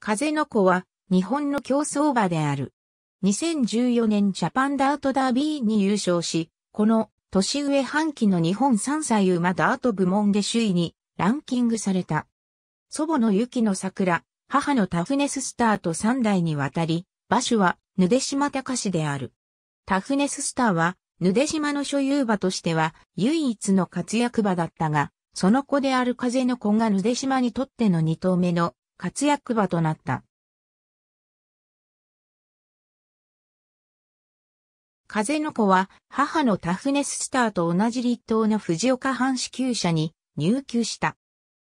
風の子は日本の競走馬である。2014年ジャパンダートダービーに優勝し、この年上半期の日本3歳馬ダート部門で首位にランキングされた。祖母の雪の桜、母のタフネススターと3代にわたり、馬主はぬで島隆である。タフネススターは、ぬで島の所有馬としては唯一の活躍馬だったが、その子である風の子がぬで島にとっての2頭目の活躍場となった。風の子は母のタフネススターと同じ立党の藤岡藩支給者に入球した。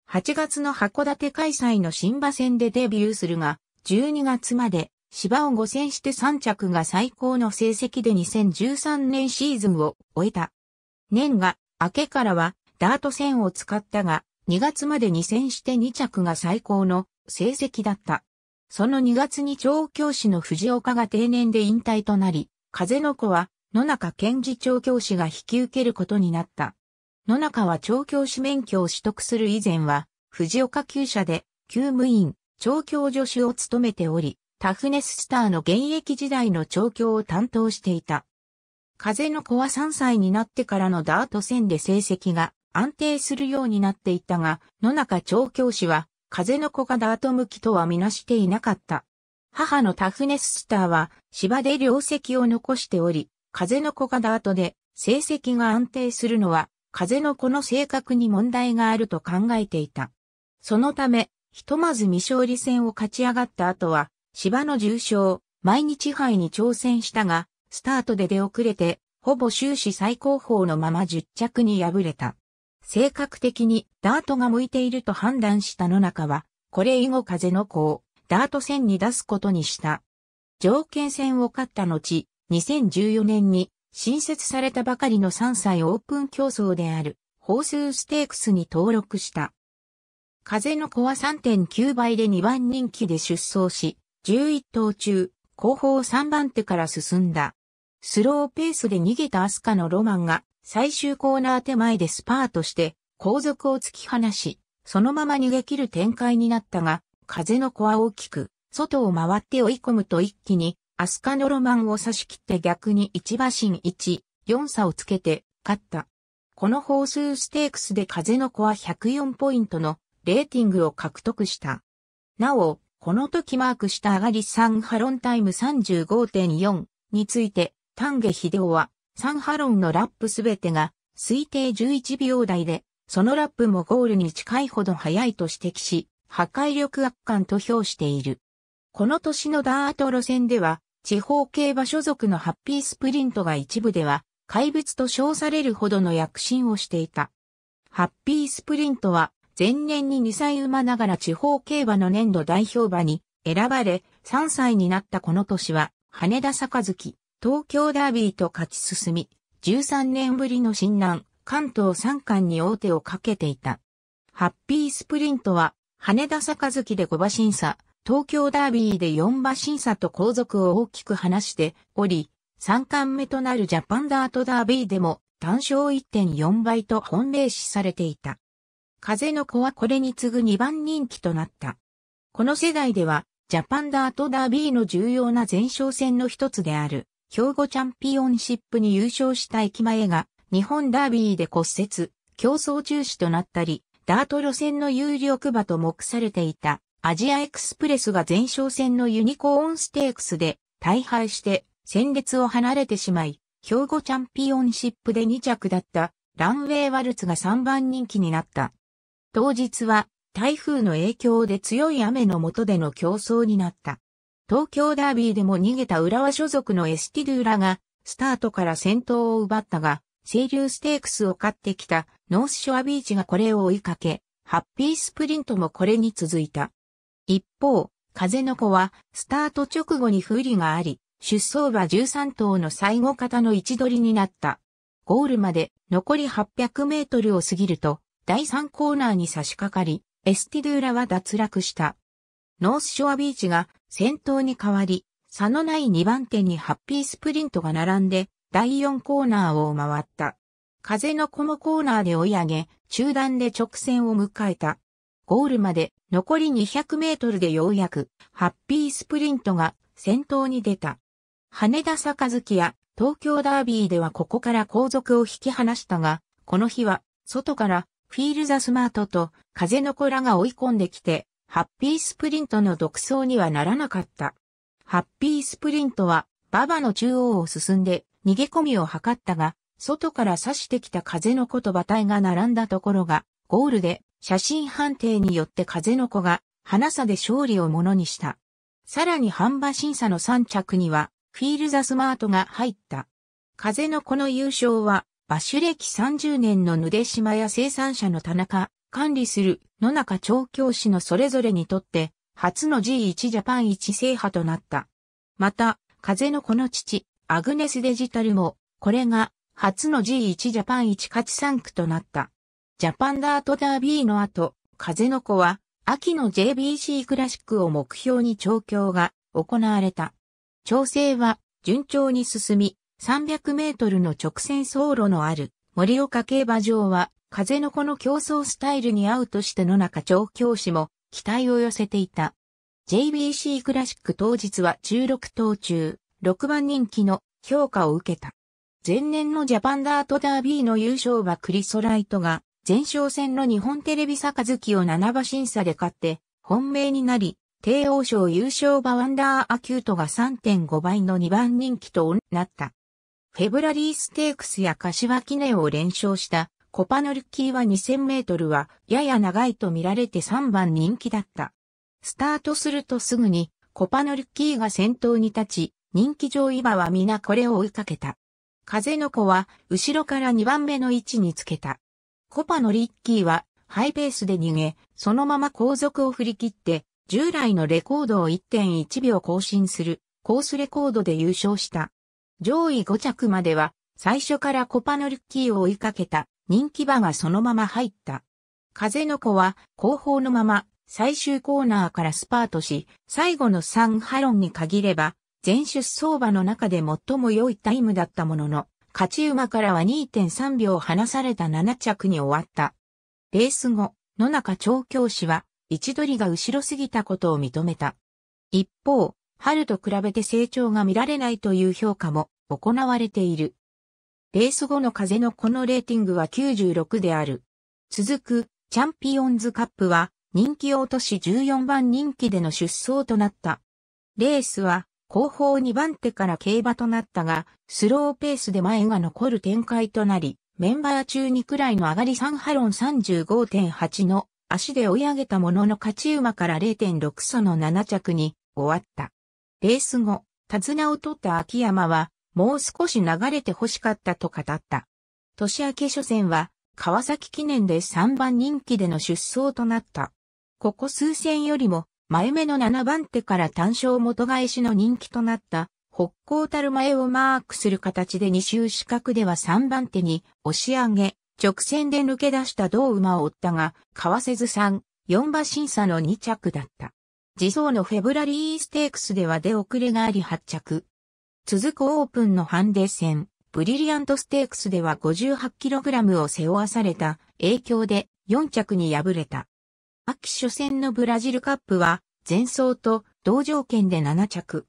8月の函館開催の新馬戦でデビューするが、12月まで芝を5戦して3着が最高の成績で2013年シーズンを終えた。年が明けからはダート戦を使ったが、2月まで2戦して2着が最高の成績だった。その2月に調教師の藤岡が定年で引退となり、風の子は野中健治調教師が引き受けることになった。野中は調教師免許を取得する以前は、藤岡厩舎で、厩務員、調教助手を務めており、タフネススターの現役時代の調教を担当していた。風の子は3歳になってからのダート戦で成績が安定するようになっていたが、野中調教師は風の子がダート向きとはみなしていなかった。母のタフネススターは芝で両席を残しており、風の子がダートで成績が安定するのは風の子の性格に問題があると考えていた。そのため、ひとまず未勝利戦を勝ち上がった後は、芝の重賞、毎日杯に挑戦したが、スタートで出遅れて、ほぼ終始最高峰のまま10着に敗れた。性格的にダートが向いていると判断した野中は、これ以後風の子をダート戦に出すことにした。条件戦を勝った後、2014年に新設されたばかりの3歳オープン競争である、ホースステークスに登録した。風の子は3.9倍で2番人気で出走し、11頭中、後方3番手から進んだ。スローペースで逃げたアスカのロマンが最終コーナー手前でスパートして後続を突き放し、そのまま逃げ切る展開になったが、風の子は大きく、外を回って追い込むと一気に、アスカのロマンを差し切って逆に一馬身一、四差をつけて、勝った。このホースステークスで風の子は104ポイントのレーティングを獲得した。なお、この時マークした上がり3ハロンタイム35.4について、丹下秀夫はサンハロンのラップすべてが推定11秒台で、そのラップもゴールに近いほど速いと指摘し、破壊力圧巻と評している。この年のダート路線では、地方競馬所属のハッピースプリントが一部では、怪物と称されるほどの躍進をしていた。ハッピースプリントは、前年に2歳馬ながら地方競馬の年度代表馬に選ばれ、3歳になったこの年は、羽田坂月、東京ダービーと勝ち進み、13年ぶりの新南、関東三冠に王手をかけていた。ハッピースプリントは、羽田坂月で5馬審査、東京ダービーで4馬審査と後続を大きく離しており、三冠目となるジャパンダートダービーでも単勝1.4倍と本命視されていた。風の子はこれに次ぐ2番人気となった。この世代では、ジャパンダートダービーの重要な前哨戦の一つである、兵庫チャンピオンシップに優勝した駅前が日本ダービーで骨折、競争中止となったり、ダート路線の有力馬と目されていたアジアエクスプレスが前哨戦のユニコーンステークスで大敗して戦列を離れてしまい、兵庫チャンピオンシップで2着だったランウェイワルツが3番人気になった。当日は台風の影響で強い雨の下での競争になった。東京ダービーでも逃げた浦和所属のエスティドゥーラが、スタートから先頭を奪ったが、清流ステークスを勝ってきたノースショアビーチがこれを追いかけ、ハッピースプリントもこれに続いた。一方、風の子は、スタート直後に不利があり、出走馬13頭の最後方の位置取りになった。ゴールまで残り800メートルを過ぎると、第3コーナーに差し掛かり、エスティドゥーラは脱落した。ノースショアビーチが先頭に変わり、差のない2番手にハッピースプリントが並んで、第4コーナーを回った。風のこのコーナーで追い上げ、中断で直線を迎えた。ゴールまで残り200メートルでようやく、ハッピースプリントが先頭に出た。羽田坂月や東京ダービーではここから後続を引き離したが、この日は外からフィールザスマートと風の子らが追い込んできて、ハッピースプリントの独走にはならなかった。ハッピースプリントは、馬場の中央を進んで、逃げ込みを図ったが、外から刺してきた風の子と馬体が並んだところが、ゴールで、写真判定によって風の子が、花差で勝利をものにした。さらに半馬審査の3着には、フィールザスマートが入った。風の子の優勝は、バッシュ歴30年のぬで島や生産者の田中、管理する野中調教師のそれぞれにとって、初の G1 ジャパン1制覇となった。また、風の子の父、アグネスデジタルも、これが、初の G1 ジャパン1勝ち3区となった。ジャパンダートダービーの後、風の子は、秋の JBC クラシックを目標に調教が行われた。調整は、順調に進み、300メートルの直線走路のある森岡競馬場は風の子の競争スタイルに合うとして野中調教師も期待を寄せていた。JBC クラシック当日は16頭中、6番人気の評価を受けた。前年のジャパンダートダービーの優勝馬クリソライトが、前哨戦の日本テレビ坂月を7馬審査で勝って、本命になり、帝王賞優勝馬ワンダーアキュートが3.5倍の2番人気となった。フェブラリーステークスや柏記念を連勝したコパノルッキーは2000メートルはやや長いと見られて3番人気だった。スタートするとすぐにコパノルッキーが先頭に立ち、人気上位馬は皆これを追いかけた。風の子は後ろから2番目の位置につけた。コパノリッキーはハイペースで逃げ、そのまま後続を振り切って、従来のレコードを1.1秒更新するコースレコードで優勝した。上位5着までは最初からコパノルッキーを追いかけた人気馬がそのまま入った。風の子は後方のまま最終コーナーからスパートし、最後のサンハロンに限れば、全出走馬の中で最も良いタイムだったものの、勝ち馬からは2.3秒離された7着に終わった。レース後、野中調教師は、位置取りが後ろすぎたことを認めた。一方、春と比べて成長が見られないという評価も行われている。レース後の風のこのレーティングは96である。続く、チャンピオンズカップは、人気落とし14番人気での出走となった。レースは、後方2番手から競馬となったが、スローペースで前が残る展開となり、メンバー中にくらいの上がり3ハロン35.8の足で追い上げたものの勝ち馬から0.6差の7着に終わった。レース後、手綱を取った秋山はもう少し流れて欲しかったと語った。年明け初戦は、川崎記念で3番人気での出走となった。ここ数戦よりも、前目の7番手から単勝元返しの人気となった、北高たる前をマークする形で2周四角では3番手に押し上げ、直線で抜け出した同馬を追ったが、か瀬図さ3、4馬審査の2着だった。地走のフェブラリーステークスでは出遅れがあり8着。続くオープンのハンデ戦、ブリリアントステークスでは 58kg を背負わされた影響で4着に敗れた。秋初戦のブラジルカップは、前走と同条件で7着。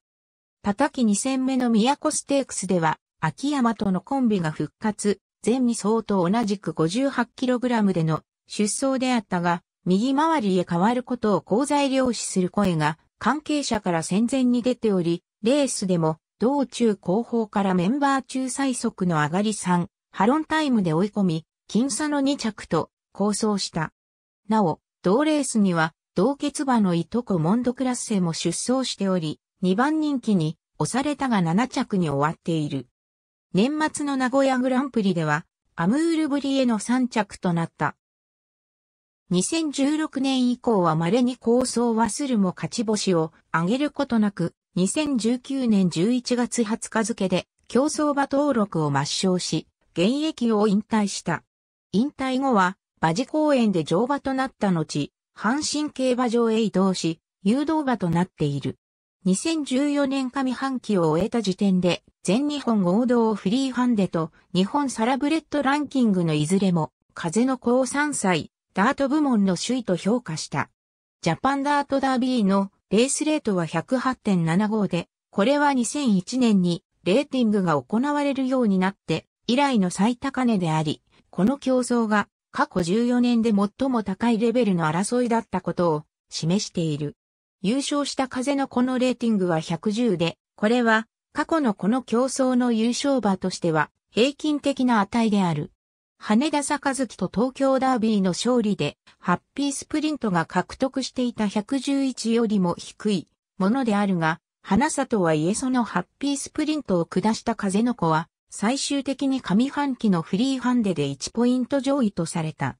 叩き2戦目の都ステークスでは、秋山とのコンビが復活、前2走と同じく 58kg での出走であったが、右回りへ変わることを好材料視する声が関係者から戦前に出ており、レースでも道中後方からメンバー中最速の上がり3、ハロンタイムで追い込み、僅差の2着と、構想した。なお、同レースには、同結馬のいとこモンドクラッセも出走しており、2番人気に押されたが7着に終わっている。年末の名古屋グランプリでは、アムールブリエの3着となった。2016年以降は稀に構想はするも勝ち星を上げることなく、2019年11月20日付で競走馬登録を抹消し、現役を引退した。引退後は、馬事公園で乗馬となった後、阪神競馬場へ移動し、誘導馬となっている。2014年上半期を終えた時点で、全日本合同フリーハンデと日本サラブレッドランキングのいずれも、風の高3歳、ダート部門の首位と評価した。ジャパンダートダービーのレースレートは108.75で、これは2001年にレーティングが行われるようになって以来の最高値であり、この競争が過去14年で最も高いレベルの争いだったことを示している。優勝した風のこのレーティングは110で、これは過去のこの競争の優勝馬としては平均的な値である。羽田坂月と東京ダービーの勝利で、ハッピースプリントが獲得していた111よりも低いものであるが、花里はいえそのハッピースプリントを下した風の子は、最終的に上半期のフリーハンデで1ポイント上位とされた。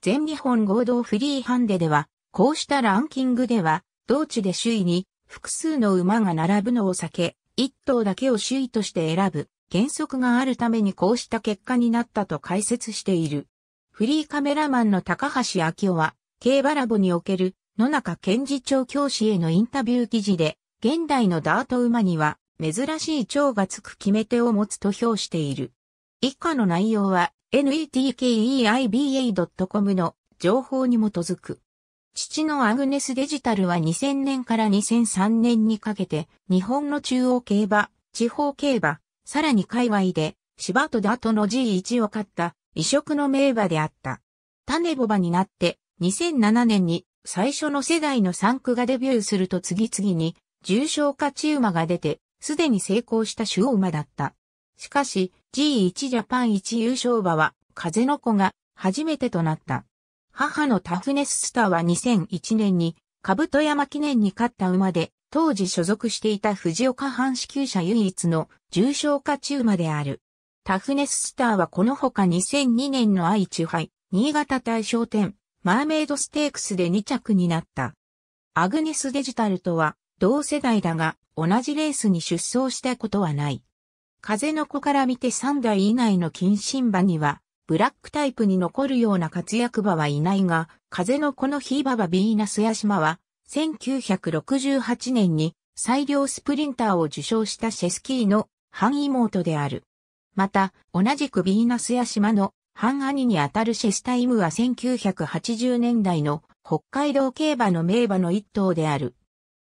全日本合同フリーハンデでは、こうしたランキングでは、同地で首位に複数の馬が並ぶのを避け、1頭だけを首位として選ぶ原則があるためにこうした結果になったと解説している。フリーカメラマンの高橋明夫は、競馬ラボにおける野中健次長教師へのインタビュー記事で、現代のダート馬には珍しい蝶がつく決め手を持つと評している。以下の内容は netkeiba.com の情報に基づく。父のアグネスデジタルは2000年から2003年にかけて日本の中央競馬、地方競馬、さらに界隈で、芝戸だトの G1 を勝った異色の名馬であった。種ボバになって、2007年に最初の世代の産区がデビューすると次々に重症化チ馬が出て、すでに成功した主馬だった。しかし、G1 ジャパン1優勝馬は、風の子が初めてとなった。母のタフネススターは2001年に、兜山記念に勝った馬で、当時所属していた藤岡藩支給者唯一の重症化中馬である。タフネススターはこのほか2002年の愛知杯、新潟大賞店、マーメイドステークスで2着になった。アグネスデジタルとは同世代だが同じレースに出走したことはない。風の子から見て3台以内の近親馬にはブラックタイプに残るような活躍馬はいないが、風の子のヒーババビーナスヤシマは1968年に最良スプリンターを受賞したシェスキーの半妹である。また、同じくヴィーナスや島の半兄にあたるシェスタイムは1980年代の北海道競馬の名馬の一頭である。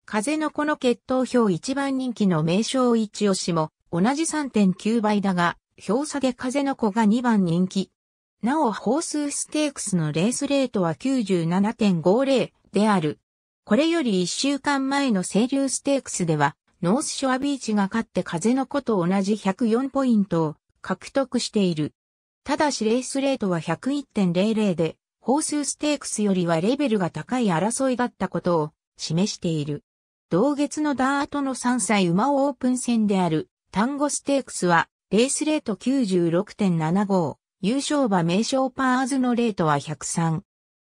風の子の血統表一番人気の名称一押しも同じ3.9倍だが、表差で風の子が2番人気。なお、ホースステークスのレースレートは97.50である。これより一週間前の清流ステークスでは、ノースショアビーチが勝って風の子と同じ104ポイントを獲得している。ただしレースレートは101.00で、ホースステークスよりはレベルが高い争いだったことを示している。同月のダートの3歳馬オープン戦である単語ステークスはレースレート96.75、優勝馬名称パーズのレートは103。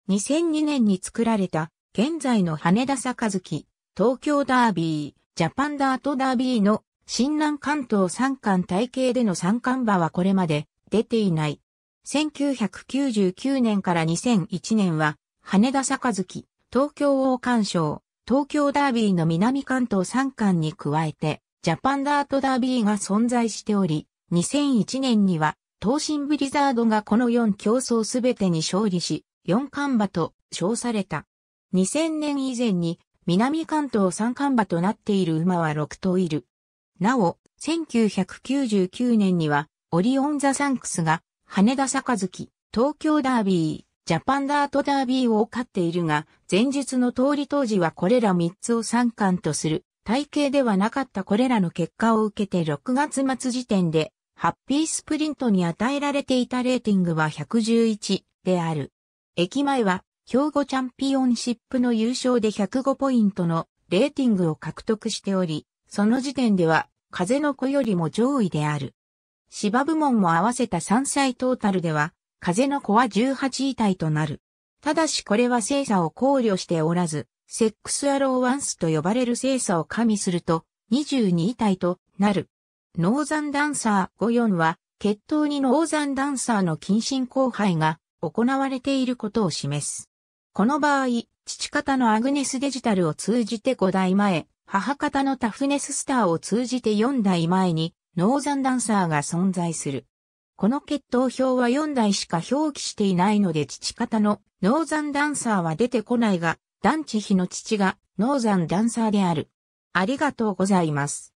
2002年に作られた現在の羽田坂月、東京ダービー、ジャパンダートダービーの新南関東三冠体系での三冠馬はこれまで出ていない。1999年から2001年は、羽田坂月、東京王冠賞、東京ダービーの南関東三冠に加えて、ジャパンダートダービーが存在しており、2001年には、東進ブリザードがこの4競争すべてに勝利し、4冠馬と称された。2000年以前に南関東三冠馬となっている馬は6頭いる。なお、1999年にはオリオンザサンクスが羽田坂月、東京ダービー、ジャパンダートダービーを勝っているが、前述の通り当時はこれら3つを三冠とする体系ではなかったこれらの結果を受けて6月末時点でハッピースプリントに与えられていたレーティングは111である。駅前は兵庫チャンピオンシップの優勝で105ポイントのレーティングを獲得しており、その時点では風の子よりも上位である。芝部門も合わせた3歳トータルでは、風の子は18位体となる。ただしこれは精査を考慮しておらず、セックスアローワンスと呼ばれる精査を加味すると、22位体となる。ノーザンダンサー54は、決闘にノーザンダンサーの近親交配が行われていることを示す。この場合、父方のアグネスデジタルを通じて5代前、母方のタフネススターを通じて4代前に、ノーザンダンサーが存在する。この血統表は4代しか表記していないので父方のノーザンダンサーは出てこないが、ダンチヒの父がノーザンダンサーである。ありがとうございます。